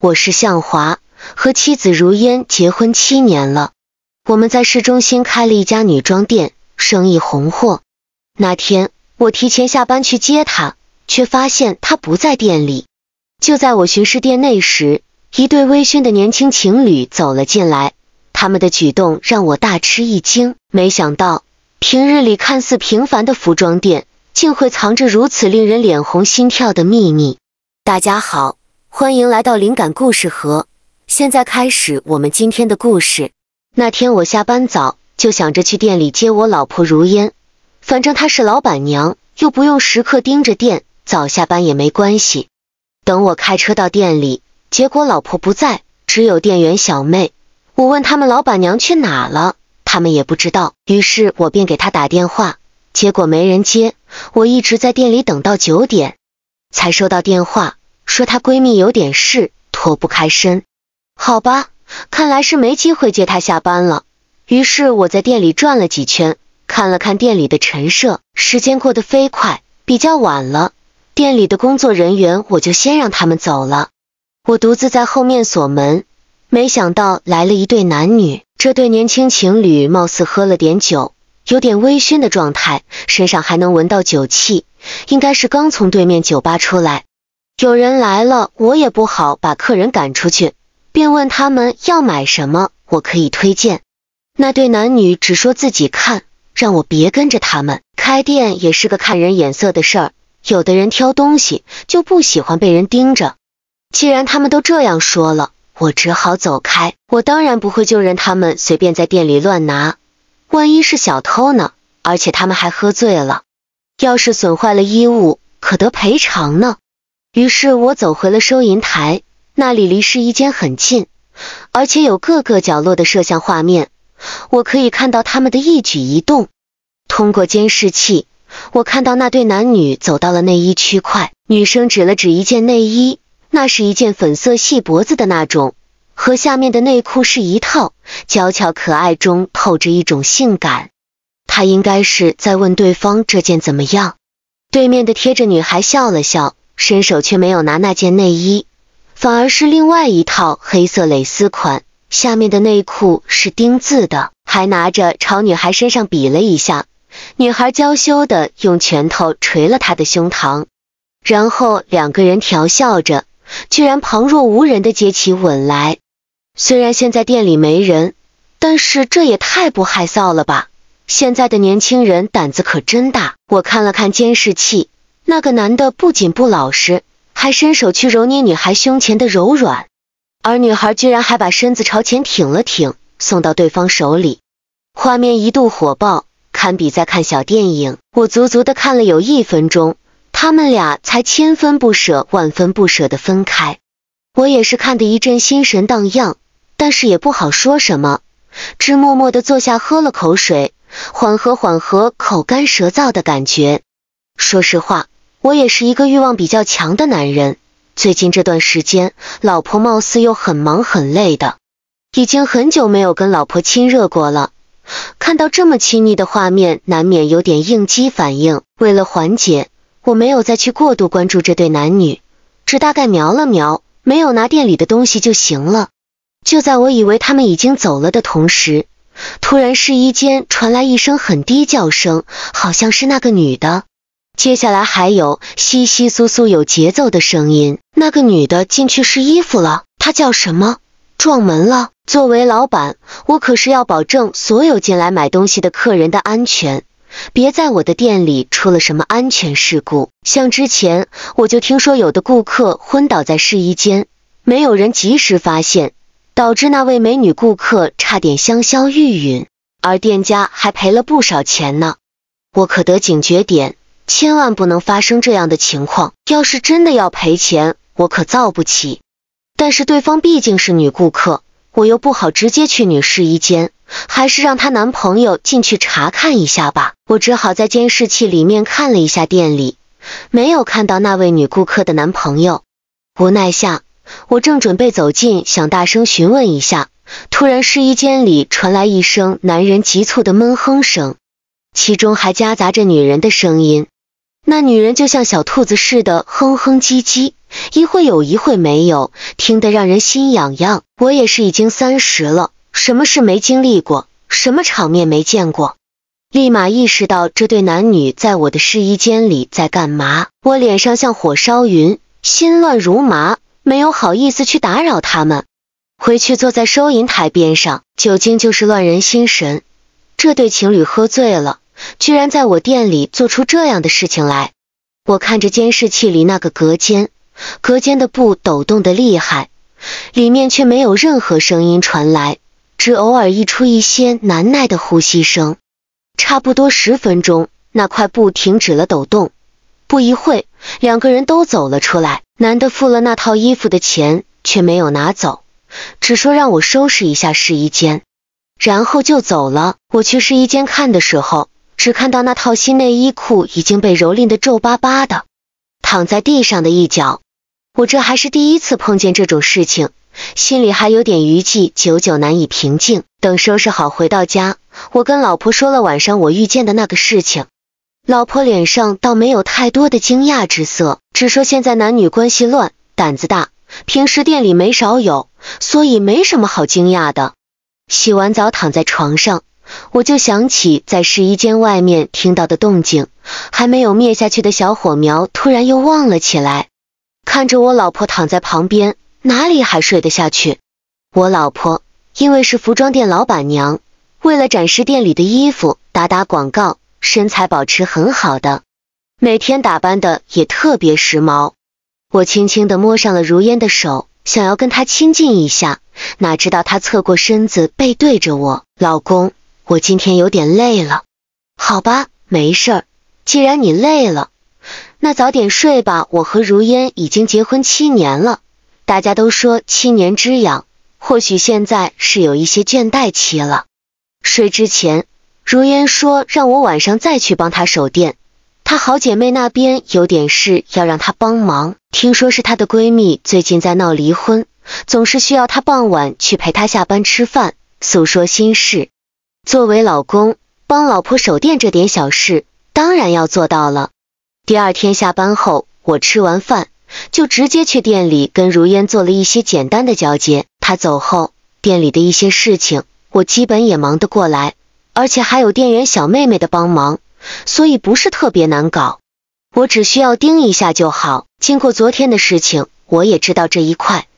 我是向华，和妻子如烟结婚七年了。我们在市中心开了一家女装店，生意红火。那天我提前下班去接她，却发现她不在店里。就在我巡视店内时，一对微醺的年轻情侣走了进来。他们的举动让我大吃一惊。没想到，平日里看似平凡的服装店，竟会藏着如此令人脸红心跳的秘密。大家好。欢迎来到灵感故事盒，现在开始我们今天的故事。那天我下班早，就想着去店里接我老婆如烟。反正她是老板娘，又不用时刻盯着店，早下班也没关系。等我开车到店里，结果老婆不在，只有店员小妹。我问他们老板娘去哪了，他们也不知道。于是我便给她打电话，结果没人接。我一直在店里等到九点，才收到电话。说她闺蜜有点事脱不开身，好吧，看来是没机会接她下班了。于是我在店里转了几圈，看了看店里的陈设。时间过得飞快，比较晚了，店里的工作人员我就先让他们走了。我独自在后面锁门，没想到来了一对男女。这对年轻情侣貌似喝了点酒，有点微醺的状态，身上还能闻到酒气，应该是刚从对面酒吧出来。有人来了，我也不好把客人赶出去，便问他们要买什么，我可以推荐。那对男女只说自己看，让我别跟着他们。开店也是个看人眼色的事儿，有的人挑东西就不喜欢被人盯着。既然他们都这样说了，我只好走开。我当然不会就任他们随便在店里乱拿，万一是小偷呢？而且他们还喝醉了，要是损坏了衣物，可得赔偿呢。于是我走回了收银台，那里离试衣间很近，而且有各个角落的摄像画面，我可以看到他们的一举一动。通过监视器，我看到那对男女走到了内衣区块，女生指了指一件内衣，那是一件粉色细脖子的那种，和下面的内裤是一套，娇俏可爱中透着一种性感。她应该是在问对方这件怎么样。对面的贴着女孩笑了笑。伸手却没有拿那件内衣，反而是另外一套黑色蕾丝款，下面的内裤是钉字的，还拿着朝女孩身上比了一下。女孩娇羞的用拳头捶了他的胸膛，然后两个人调笑着，居然旁若无人的接起吻来。虽然现在店里没人，但是这也太不害臊了吧！现在的年轻人胆子可真大。我看了看监视器。那个男的不仅不老实，还伸手去揉捏女孩胸前的柔软，而女孩居然还把身子朝前挺了挺，送到对方手里，画面一度火爆，堪比在看小电影。我足足的看了有一分钟，他们俩才千分不舍、万分不舍的分开。我也是看得一阵心神荡漾，但是也不好说什么，只默默的坐下喝了口水，缓和缓和口干舌燥的感觉。说实话。我也是一个欲望比较强的男人，最近这段时间，老婆貌似又很忙很累的，已经很久没有跟老婆亲热过了。看到这么亲密的画面，难免有点应激反应。为了缓解，我没有再去过度关注这对男女，只大概瞄了瞄，没有拿店里的东西就行了。就在我以为他们已经走了的同时，突然试衣间传来一声很低叫声，好像是那个女的。接下来还有窸窸窣窣有节奏的声音，那个女的进去试衣服了。她叫什么？撞门了。作为老板，我可是要保证所有进来买东西的客人的安全，别在我的店里出了什么安全事故。像之前我就听说有的顾客昏倒在试衣间，没有人及时发现，导致那位美女顾客差点香消玉殒，而店家还赔了不少钱呢。我可得警觉点。千万不能发生这样的情况！要是真的要赔钱，我可造不起。但是对方毕竟是女顾客，我又不好直接去女试衣间，还是让她男朋友进去查看一下吧。我只好在监视器里面看了一下店里，没有看到那位女顾客的男朋友。无奈下，我正准备走近，想大声询问一下，突然试衣间里传来一声男人急促的闷哼声，其中还夹杂着女人的声音。那女人就像小兔子似的哼哼唧唧，一会有一会没有，听得让人心痒痒。我也是已经三十了，什么事没经历过，什么场面没见过，立马意识到这对男女在我的试衣间里在干嘛。我脸上像火烧云，心乱如麻，没有好意思去打扰他们，回去坐在收银台边上，酒精就是乱人心神。这对情侣喝醉了。居然在我店里做出这样的事情来！我看着监视器里那个隔间，隔间的布抖动的厉害，里面却没有任何声音传来，只偶尔溢出一些难耐的呼吸声。差不多十分钟，那块布停止了抖动。不一会两个人都走了出来。男的付了那套衣服的钱，却没有拿走，只说让我收拾一下试衣间，然后就走了。我去试衣间看的时候。只看到那套新内衣裤已经被蹂躏的皱巴巴的，躺在地上的一角。我这还是第一次碰见这种事情，心里还有点余悸，久久难以平静。等收拾好回到家，我跟老婆说了晚上我遇见的那个事情，老婆脸上倒没有太多的惊讶之色，只说现在男女关系乱，胆子大，平时店里没少有，所以没什么好惊讶的。洗完澡躺在床上。我就想起在试衣间外面听到的动静，还没有灭下去的小火苗突然又旺了起来。看着我老婆躺在旁边，哪里还睡得下去？我老婆因为是服装店老板娘，为了展示店里的衣服、打打广告，身材保持很好的，每天打扮的也特别时髦。我轻轻地摸上了如烟的手，想要跟她亲近一下，哪知道她侧过身子背对着我，老公。我今天有点累了，好吧，没事儿。既然你累了，那早点睡吧。我和如烟已经结婚七年了，大家都说七年之痒，或许现在是有一些倦怠期了。睡之前，如烟说让我晚上再去帮她守店，她好姐妹那边有点事要让她帮忙。听说是她的闺蜜最近在闹离婚，总是需要她傍晚去陪她下班吃饭，诉说心事。作为老公，帮老婆守店这点小事，当然要做到了。第二天下班后，我吃完饭就直接去店里跟如烟做了一些简单的交接。她走后，店里的一些事情我基本也忙得过来，而且还有店员小妹妹的帮忙，所以不是特别难搞。我只需要盯一下就好。经过昨天的事情，我也知道这一块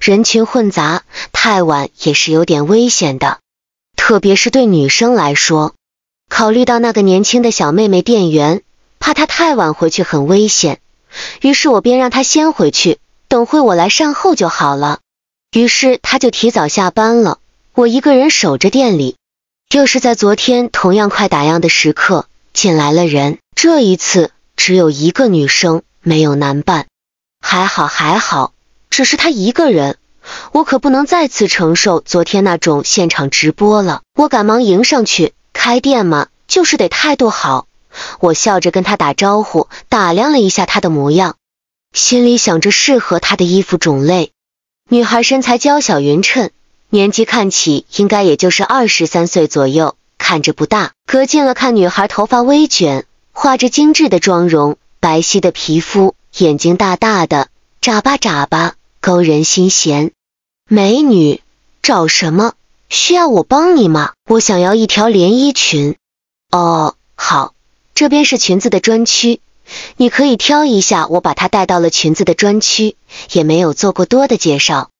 人群混杂，太晚也是有点危险的。特别是对女生来说，考虑到那个年轻的小妹妹店员，怕她太晚回去很危险，于是我便让她先回去，等会我来善后就好了。于是她就提早下班了，我一个人守着店里。又是在昨天同样快打烊的时刻，进来了人，这一次只有一个女生，没有男伴。还好，还好，只是她一个人。我可不能再次承受昨天那种现场直播了。我赶忙迎上去，开店嘛，就是得态度好。我笑着跟她打招呼，打量了一下她的模样，心里想着适合她的衣服种类。女孩身材娇小匀称，年纪看起应该也就是二十三岁左右，看着不大。隔近了看，女孩头发微卷，画着精致的妆容，白皙的皮肤，眼睛大大的，眨巴眨巴，勾人心弦。美女，找什么？需要我帮你吗？我想要一条连衣裙。哦，好，这边是裙子的专区，你可以挑一下。我把她带到了裙子的专区，也没有做过多的介绍，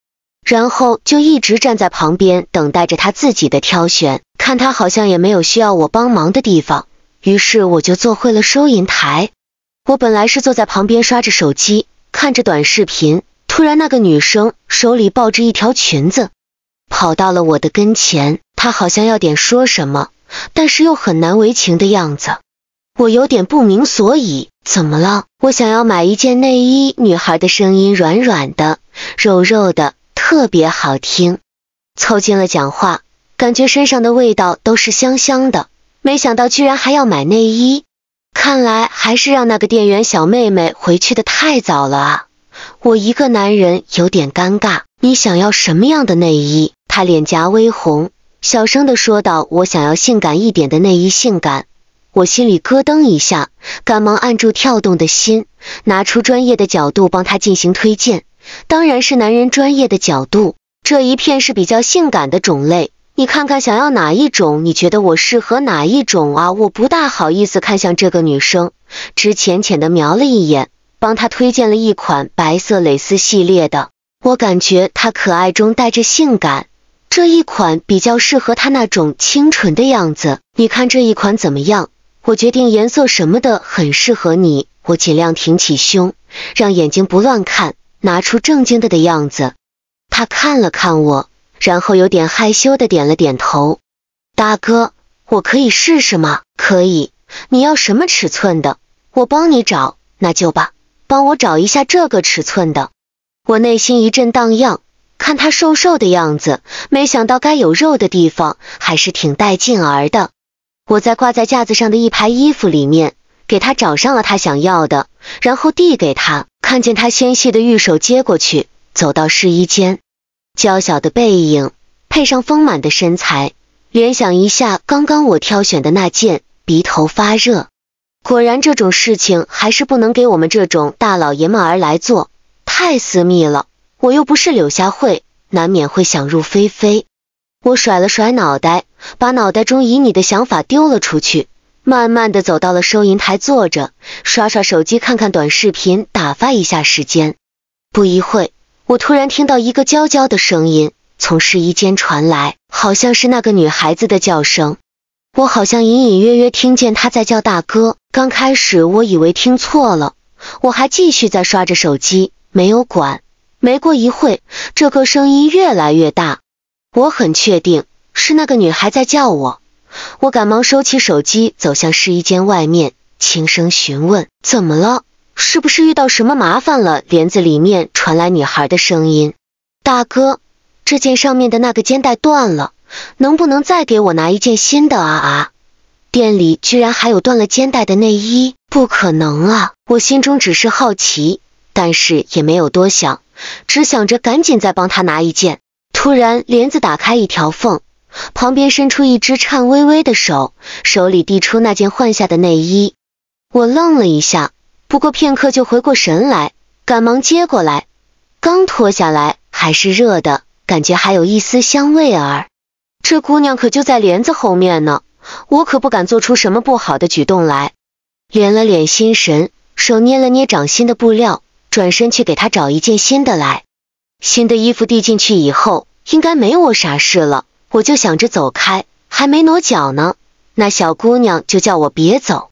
然后就一直站在旁边等待着她自己的挑选。看她好像也没有需要我帮忙的地方，于是我就坐回了收银台。我本来是坐在旁边刷着手机，看着短视频。突然，那个女生手里抱着一条裙子，跑到了我的跟前。她好像要点说什么，但是又很难为情的样子。我有点不明所以，怎么了？我想要买一件内衣。女孩的声音软软的、肉肉的，特别好听。凑近了讲话，感觉身上的味道都是香香的。没想到居然还要买内衣，看来还是让那个店员小妹妹回去的太早了啊。我一个男人有点尴尬，你想要什么样的内衣？她脸颊微红，小声的说道：“我想要性感一点的内衣。”性感，我心里咯噔一下，赶忙按住跳动的心，拿出专业的角度帮她进行推荐，当然是男人专业的角度。这一片是比较性感的种类，你看看想要哪一种？你觉得我适合哪一种啊？我不大好意思看向这个女生，只浅浅的瞄了一眼。帮他推荐了一款白色蕾丝系列的，我感觉它可爱中带着性感，这一款比较适合他那种清纯的样子。你看这一款怎么样？我决定颜色什么的很适合你，我尽量挺起胸，让眼睛不乱看，拿出正经的的样子。他看了看我，然后有点害羞的点了点头。大哥，我可以试试吗？可以，你要什么尺寸的？我帮你找，那就吧。帮我找一下这个尺寸的。我内心一阵荡漾，看他瘦瘦的样子，没想到该有肉的地方还是挺带劲儿的。我在挂在架子上的一排衣服里面给他找上了他想要的，然后递给他，看见他纤细的玉手接过去，走到试衣间，娇小的背影配上丰满的身材，联想一下刚刚我挑选的那件，鼻头发热。果然这种事情还是不能给我们这种大老爷们儿来做，太私密了。我又不是柳下惠，难免会想入非非。我甩了甩脑袋，把脑袋中以你的想法丢了出去，慢慢的走到了收银台，坐着刷刷手机，看看短视频，打发一下时间。不一会我突然听到一个娇娇的声音从试衣间传来，好像是那个女孩子的叫声。我好像隐隐约约听见她在叫大哥。刚开始我以为听错了，我还继续在刷着手机，没有管。没过一会这个声音越来越大，我很确定是那个女孩在叫我。我赶忙收起手机，走向试衣间外面，轻声询问：“怎么了？是不是遇到什么麻烦了？”帘子里面传来女孩的声音：“大哥，这件上面的那个肩带断了，能不能再给我拿一件新的啊啊？”店里居然还有断了肩带的内衣，不可能啊！我心中只是好奇，但是也没有多想，只想着赶紧再帮她拿一件。突然帘子打开一条缝，旁边伸出一只颤巍巍的手，手里递出那件换下的内衣。我愣了一下，不过片刻就回过神来，赶忙接过来。刚脱下来，还是热的，感觉还有一丝香味儿。这姑娘可就在帘子后面呢。我可不敢做出什么不好的举动来，敛了敛心神，手捏了捏掌心的布料，转身去给他找一件新的来。新的衣服递进去以后，应该没我啥事了，我就想着走开，还没挪脚呢，那小姑娘就叫我别走。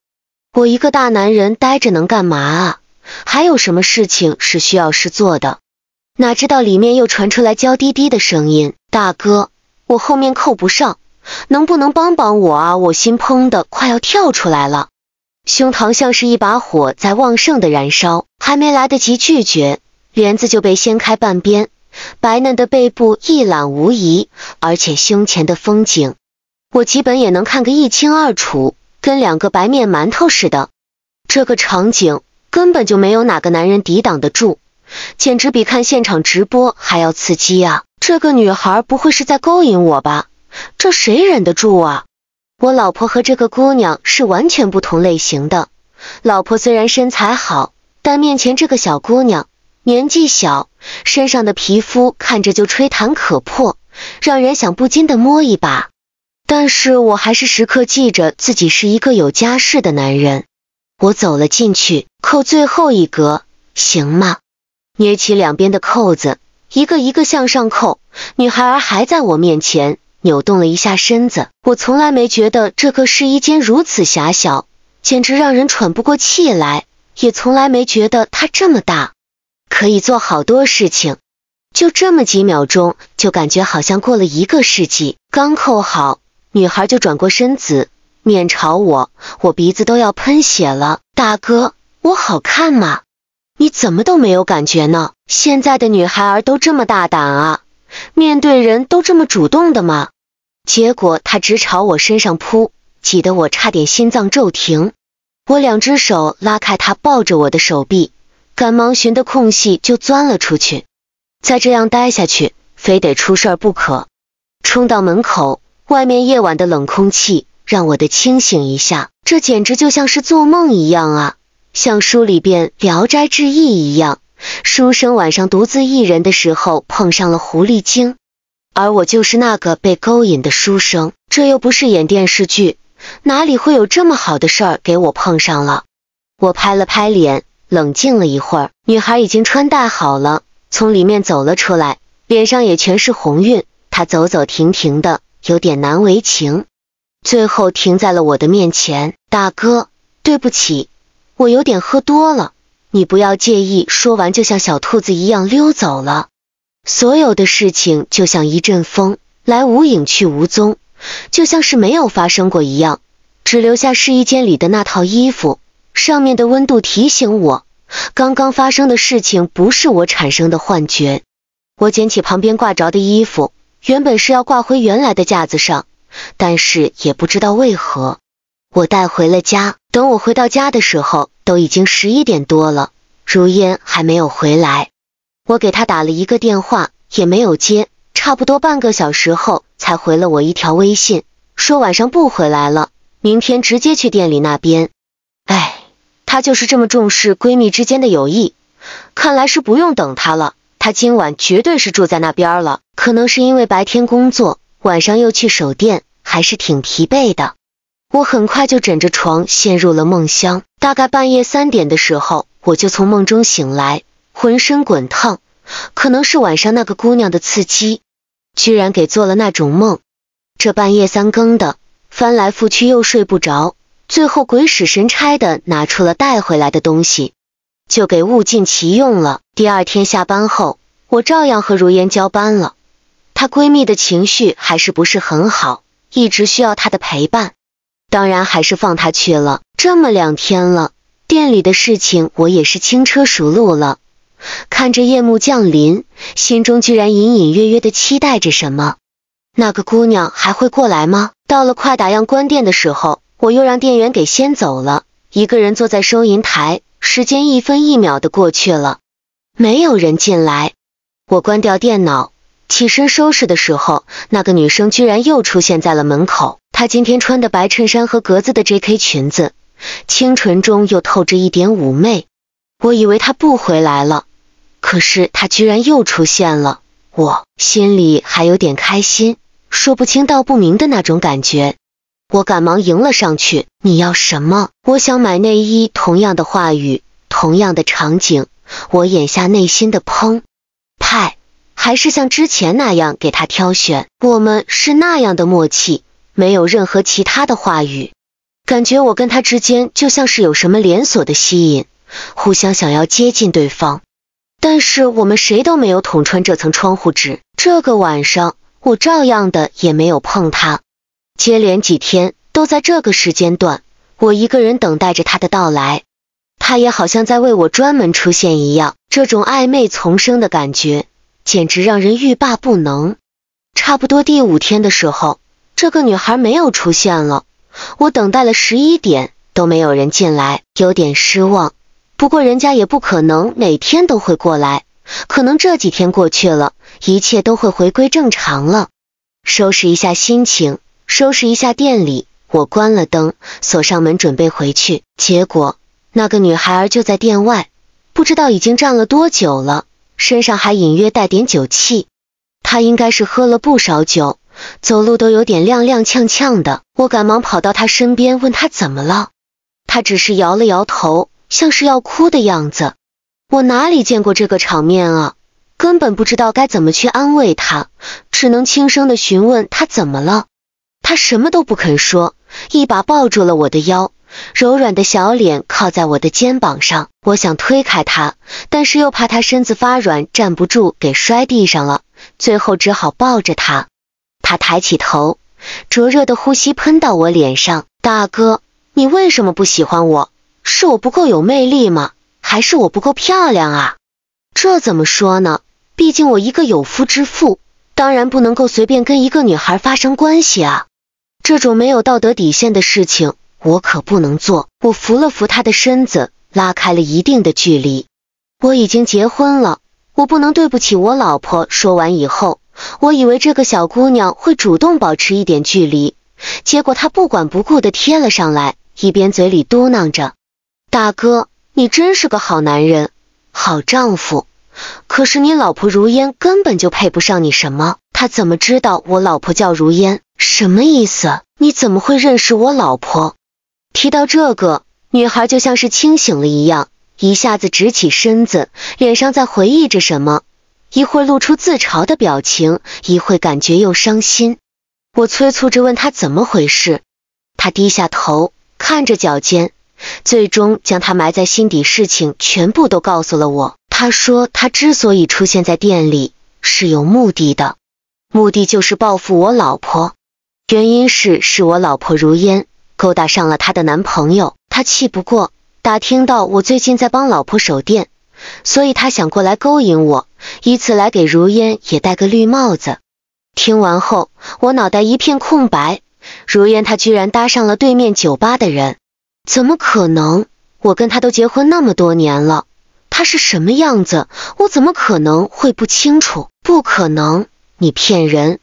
我一个大男人待着能干嘛啊？还有什么事情是需要事做的？哪知道里面又传出来娇滴滴的声音：“大哥，我后面扣不上。”能不能帮帮我啊！我心砰的快要跳出来了，胸膛像是一把火在旺盛的燃烧。还没来得及拒绝，帘子就被掀开半边，白嫩的背部一览无遗，而且胸前的风景，我基本也能看个一清二楚，跟两个白面馒头似的。这个场景根本就没有哪个男人抵挡得住，简直比看现场直播还要刺激啊！这个女孩不会是在勾引我吧？这谁忍得住啊！我老婆和这个姑娘是完全不同类型的。老婆虽然身材好，但面前这个小姑娘年纪小，身上的皮肤看着就吹弹可破，让人想不禁的摸一把。但是我还是时刻记着自己是一个有家室的男人。我走了进去，扣最后一格，行吗？捏起两边的扣子，一个一个向上扣。女孩儿还在我面前。扭动了一下身子，我从来没觉得这个试衣间如此狭小，简直让人喘不过气来；也从来没觉得它这么大，可以做好多事情。就这么几秒钟，就感觉好像过了一个世纪。刚扣好，女孩就转过身子，面朝我，我鼻子都要喷血了。大哥，我好看吗？你怎么都没有感觉呢？现在的女孩儿都这么大胆啊！面对人都这么主动的吗？结果他直朝我身上扑，挤得我差点心脏骤停。我两只手拉开他抱着我的手臂，赶忙寻的空隙就钻了出去。再这样待下去，非得出事儿不可。冲到门口，外面夜晚的冷空气让我的清醒一下。这简直就像是做梦一样啊，像书里边《聊斋志异》一样。书生晚上独自一人的时候碰上了狐狸精，而我就是那个被勾引的书生。这又不是演电视剧，哪里会有这么好的事儿给我碰上了？我拍了拍脸，冷静了一会儿。女孩已经穿戴好了，从里面走了出来，脸上也全是红晕。她走走停停的，有点难为情，最后停在了我的面前。大哥，对不起，我有点喝多了。你不要介意。说完，就像小兔子一样溜走了。所有的事情就像一阵风，来无影去无踪，就像是没有发生过一样，只留下试衣间里的那套衣服，上面的温度提醒我，刚刚发生的事情不是我产生的幻觉。我捡起旁边挂着的衣服，原本是要挂回原来的架子上，但是也不知道为何，我带回了家。等我回到家的时候。都已经十一点多了，如烟还没有回来，我给她打了一个电话，也没有接，差不多半个小时后才回了我一条微信，说晚上不回来了，明天直接去店里那边。哎，她就是这么重视闺蜜之间的友谊，看来是不用等她了，她今晚绝对是住在那边了。可能是因为白天工作，晚上又去守店，还是挺疲惫的。我很快就枕着床陷入了梦乡。大概半夜三点的时候，我就从梦中醒来，浑身滚烫，可能是晚上那个姑娘的刺激，居然给做了那种梦。这半夜三更的，翻来覆去又睡不着，最后鬼使神差的拿出了带回来的东西，就给物尽其用了。第二天下班后，我照样和如烟交班了。她闺蜜的情绪还是不是很好，一直需要她的陪伴。当然还是放他去了。这么两天了，店里的事情我也是轻车熟路了。看着夜幕降临，心中居然隐隐约约的期待着什么。那个姑娘还会过来吗？到了快打烊关店的时候，我又让店员给先走了。一个人坐在收银台，时间一分一秒的过去了，没有人进来。我关掉电脑，起身收拾的时候，那个女生居然又出现在了门口。她今天穿的白衬衫和格子的 J.K. 裙子，清纯中又透着一点妩媚。我以为他不回来了，可是他居然又出现了，我心里还有点开心，说不清道不明的那种感觉。我赶忙迎了上去，你要什么？我想买内衣。同样的话语，同样的场景，我眼下内心的砰，派，还是像之前那样给他挑选。我们是那样的默契。没有任何其他的话语，感觉我跟他之间就像是有什么连锁的吸引，互相想要接近对方，但是我们谁都没有捅穿这层窗户纸。这个晚上我照样的也没有碰他，接连几天都在这个时间段，我一个人等待着他的到来，他也好像在为我专门出现一样。这种暧昧丛生的感觉，简直让人欲罢不能。差不多第五天的时候。这个女孩没有出现了，我等待了十一点都没有人进来，有点失望。不过人家也不可能每天都会过来，可能这几天过去了，一切都会回归正常了。收拾一下心情，收拾一下店里，我关了灯，锁上门，准备回去。结果那个女孩儿就在店外，不知道已经站了多久了，身上还隐约带点酒气，她应该是喝了不少酒。走路都有点踉踉跄跄的，我赶忙跑到他身边，问他怎么了。他只是摇了摇头，像是要哭的样子。我哪里见过这个场面啊，根本不知道该怎么去安慰他，只能轻声的询问他怎么了。他什么都不肯说，一把抱住了我的腰，柔软的小脸靠在我的肩膀上。我想推开他，但是又怕他身子发软站不住给摔地上了，最后只好抱着他。他抬起头，灼热的呼吸喷到我脸上。大哥，你为什么不喜欢我？是我不够有魅力吗？还是我不够漂亮啊？这怎么说呢？毕竟我一个有夫之妇，当然不能够随便跟一个女孩发生关系啊。这种没有道德底线的事情，我可不能做。我扶了扶他的身子，拉开了一定的距离。我已经结婚了，我不能对不起我老婆。说完以后。我以为这个小姑娘会主动保持一点距离，结果她不管不顾的贴了上来，一边嘴里嘟囔着：“大哥，你真是个好男人，好丈夫。可是你老婆如烟根本就配不上你什么。她怎么知道我老婆叫如烟？什么意思？你怎么会认识我老婆？”提到这个，女孩就像是清醒了一样，一下子直起身子，脸上在回忆着什么。一会儿露出自嘲的表情，一会感觉又伤心。我催促着问他怎么回事，他低下头看着脚尖，最终将他埋在心底事情全部都告诉了我。他说他之所以出现在店里是有目的的，目的就是报复我老婆，原因是是我老婆如烟勾搭上了他的男朋友，他气不过，打听到我最近在帮老婆守店，所以他想过来勾引我。以此来给如烟也戴个绿帽子。听完后，我脑袋一片空白。如烟她居然搭上了对面酒吧的人，怎么可能？我跟他都结婚那么多年了，他是什么样子，我怎么可能会不清楚？不可能，你骗人！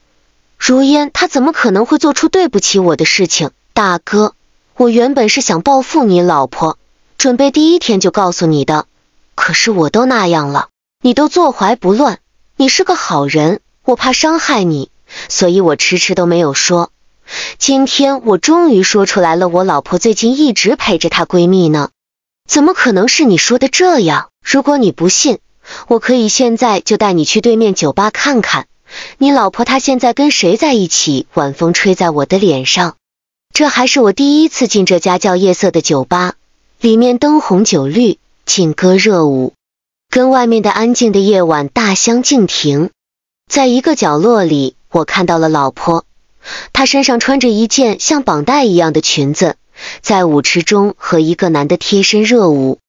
如烟她怎么可能会做出对不起我的事情？大哥，我原本是想报复你老婆，准备第一天就告诉你的，可是我都那样了。你都坐怀不乱，你是个好人，我怕伤害你，所以我迟迟都没有说。今天我终于说出来了，我老婆最近一直陪着她闺蜜呢，怎么可能是你说的这样？如果你不信，我可以现在就带你去对面酒吧看看，你老婆她现在跟谁在一起？晚风吹在我的脸上，这还是我第一次进这家叫夜色的酒吧，里面灯红酒绿，劲歌热舞。跟外面的安静的夜晚大相径庭，在一个角落里，我看到了老婆，她身上穿着一件像绑带一样的裙子，在舞池中和一个男的贴身热舞。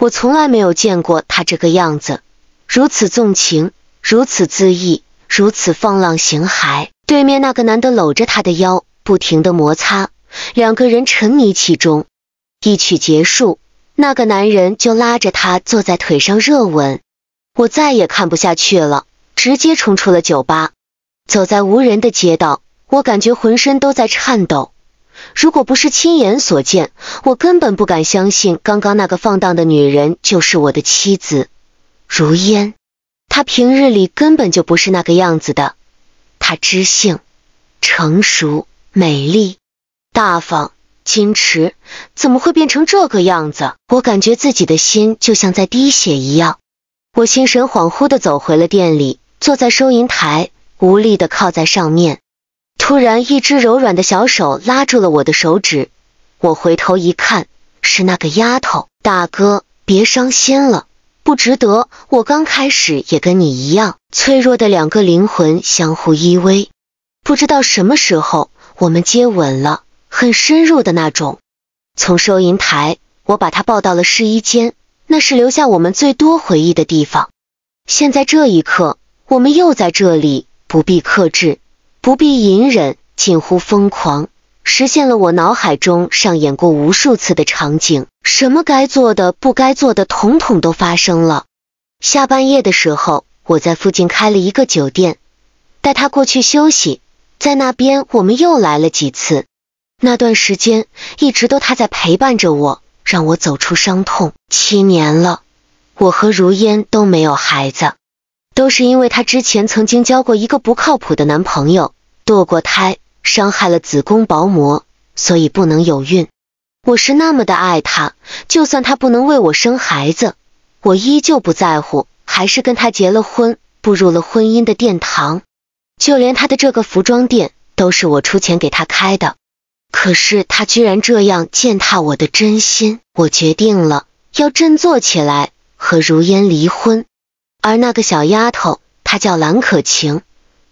我从来没有见过她这个样子，如此纵情，如此恣意，如此放浪形骸。对面那个男的搂着她的腰，不停地摩擦，两个人沉迷其中。一曲结束。那个男人就拉着他坐在腿上热吻，我再也看不下去了，直接冲出了酒吧。走在无人的街道，我感觉浑身都在颤抖。如果不是亲眼所见，我根本不敢相信刚刚那个放荡的女人就是我的妻子，如烟。她平日里根本就不是那个样子的，她知性、成熟、美丽、大方。矜持，怎么会变成这个样子？我感觉自己的心就像在滴血一样。我心神恍惚的走回了店里，坐在收银台，无力的靠在上面。突然，一只柔软的小手拉住了我的手指。我回头一看，是那个丫头。大哥，别伤心了，不值得。我刚开始也跟你一样，脆弱的两个灵魂相互依偎。不知道什么时候，我们接吻了。很深入的那种。从收银台，我把他抱到了试衣间，那是留下我们最多回忆的地方。现在这一刻，我们又在这里，不必克制，不必隐忍，近乎疯狂，实现了我脑海中上演过无数次的场景。什么该做的、不该做的，统统都发生了。下半夜的时候，我在附近开了一个酒店，带他过去休息。在那边，我们又来了几次。那段时间一直都他在陪伴着我，让我走出伤痛。七年了，我和如烟都没有孩子，都是因为她之前曾经交过一个不靠谱的男朋友，堕过胎，伤害了子宫薄膜，所以不能有孕。我是那么的爱他，就算他不能为我生孩子，我依旧不在乎，还是跟他结了婚，步入了婚姻的殿堂。就连他的这个服装店都是我出钱给他开的。可是他居然这样践踏我的真心，我决定了要振作起来和如烟离婚。而那个小丫头，她叫蓝可晴，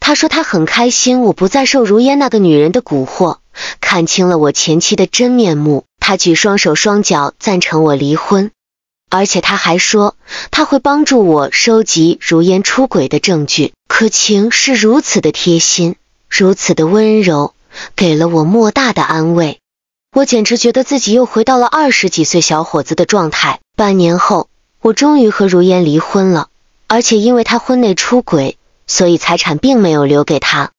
她说她很开心，我不再受如烟那个女人的蛊惑，看清了我前妻的真面目。她举双手双脚赞成我离婚，而且她还说她会帮助我收集如烟出轨的证据。可晴是如此的贴心，如此的温柔。给了我莫大的安慰，我简直觉得自己又回到了二十几岁小伙子的状态。半年后，我终于和如烟离婚了，而且因为她婚内出轨，所以财产并没有留给她。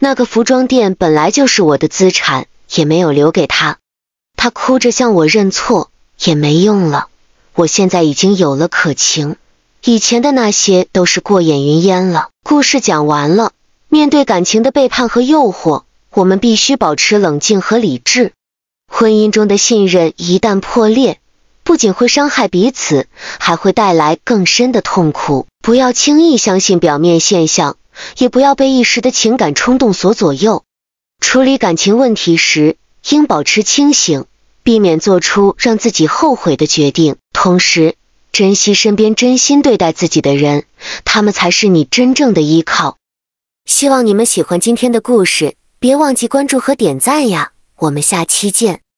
那个服装店本来就是我的资产，也没有留给她。她哭着向我认错也没用了，我现在已经有了可晴，以前的那些都是过眼云烟了。故事讲完了，面对感情的背叛和诱惑。我们必须保持冷静和理智。婚姻中的信任一旦破裂，不仅会伤害彼此，还会带来更深的痛苦。不要轻易相信表面现象，也不要被一时的情感冲动所左右。处理感情问题时，应保持清醒，避免做出让自己后悔的决定。同时，珍惜身边真心对待自己的人，他们才是你真正的依靠。希望你们喜欢今天的故事。别忘记关注和点赞呀！我们下期见。